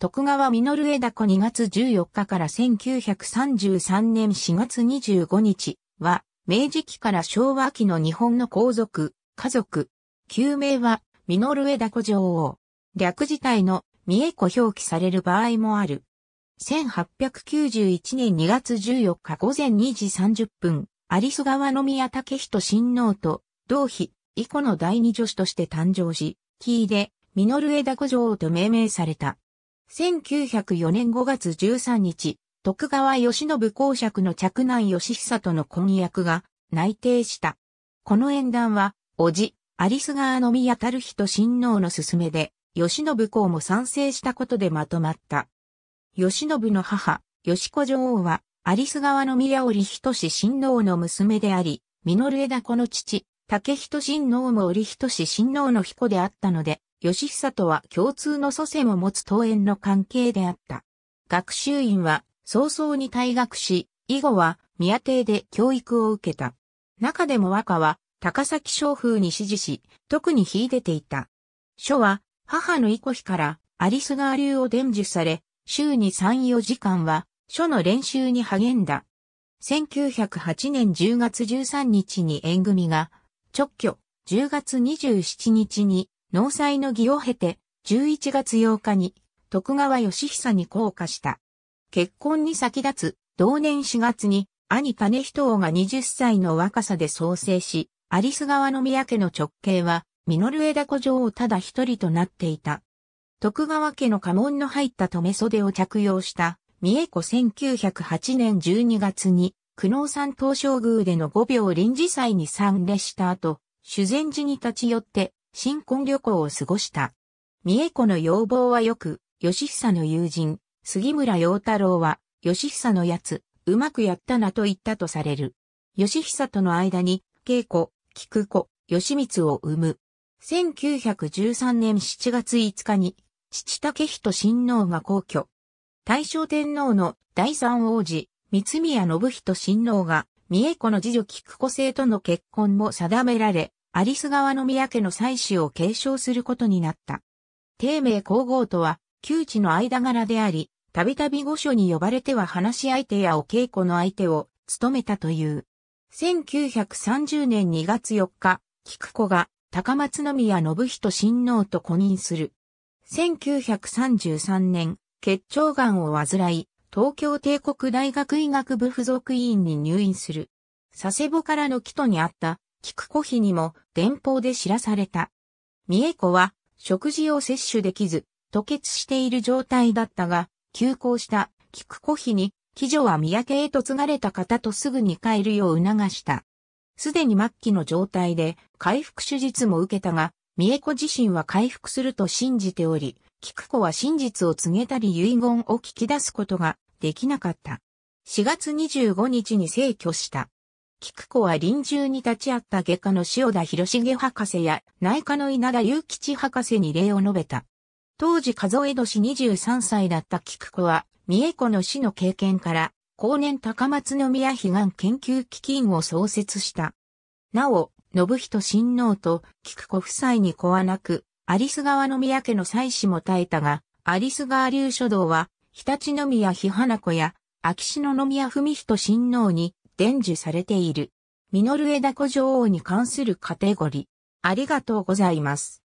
徳川実枝子2月14日から1933年4月25日は、明治期から昭和期の日本の皇族、家族。旧名は、実枝子女王。略自体の、三重子表記される場合もある。1891年2月14日午前2時30分、有栖川宮武人親王と、同妃、以子の第二女子として誕生し、紀で、実枝子女王と命名された。1904年5月13日、徳川義信公爵の嫡男義久との婚約が内定した。この縁談は、叔父、アリス川の宮たる人親王の勧めで、義信公も賛成したことでまとまった。義信の母、義子女王は、アリス川の宮織仁親王の娘であり、実枝子の父、竹人親王も織仁親王の彦であったので、義久とは共通の祖先を持つ遠園の関係であった。学習院は早々に退学し、以後は宮邸で教育を受けた。中でも和歌は高崎商風に支持し、特に秀でていた。書は母の子妃からアリスガー流を伝授され、週に3、4時間は書の練習に励んだ。1908年10月13日に縁組が、直居、10月27日に納祭の儀を経て、11月8日に徳川義久に降下した。結婚に先立つ同年4月に兄種人王が20歳の若さで創生し、有栖川川宮家の直系は、ミノルエダ城をただ一人となっていた。徳川家の家紋の入った留袖を着用した、三重子1908年12月に、久能山東照宮での五秒臨時祭に参列した後、修善寺に立ち寄って、新婚旅行を過ごした。三重子の要望はよく、吉久の友人、杉村陽太郎は、吉久のやつ、うまくやったなと言ったとされる。吉久との間に、稽古、菊子、吉光を生む。1913年7月5日に、父武人親王が皇居。大正天皇の第三王子、三宮信人親王が、三重子の次女菊子生との結婚も定められ、アリス川宮家の祭祀を継承することになった。帝名皇后とは、旧知の間柄であり、たびたび御所に呼ばれては話し相手やお稽古の相手を務めたという。1930年2月4日、菊子が高松宮信人親王と婚姻する。1933年、結腸癌を患い、東京帝国大学医学部附属医院に入院する。佐世保からの帰途にあった菊子妃にも電報で知らされた。三重子は食事を摂取できず、吐血している状態だったが、急行した菊子妃に、貴女は三宅へと継がれた方とすぐに帰るよう促した。すでに末期の状態で回復手術も受けたが、三重子自身は回復すると信じており、菊子は真実を告げたり遺言を聞き出すことができなかった。4月25日に逝去した。菊子は臨終に立ち会った外科の塩田博重博士や内科の稲田雄吉博士に礼を述べた。当時数え年23歳だった菊子は、三重子の死の経験から、後年高松宮悲願研究基金を創設した。なお、信人親王と菊子夫妻に子はなく、有栖川宮家の妻子も耐えたが、有栖川流書道は、日立宮日花子や、秋篠宮文人親王に伝授されている。ミノルエダコ女王に関するカテゴリー。ありがとうございます。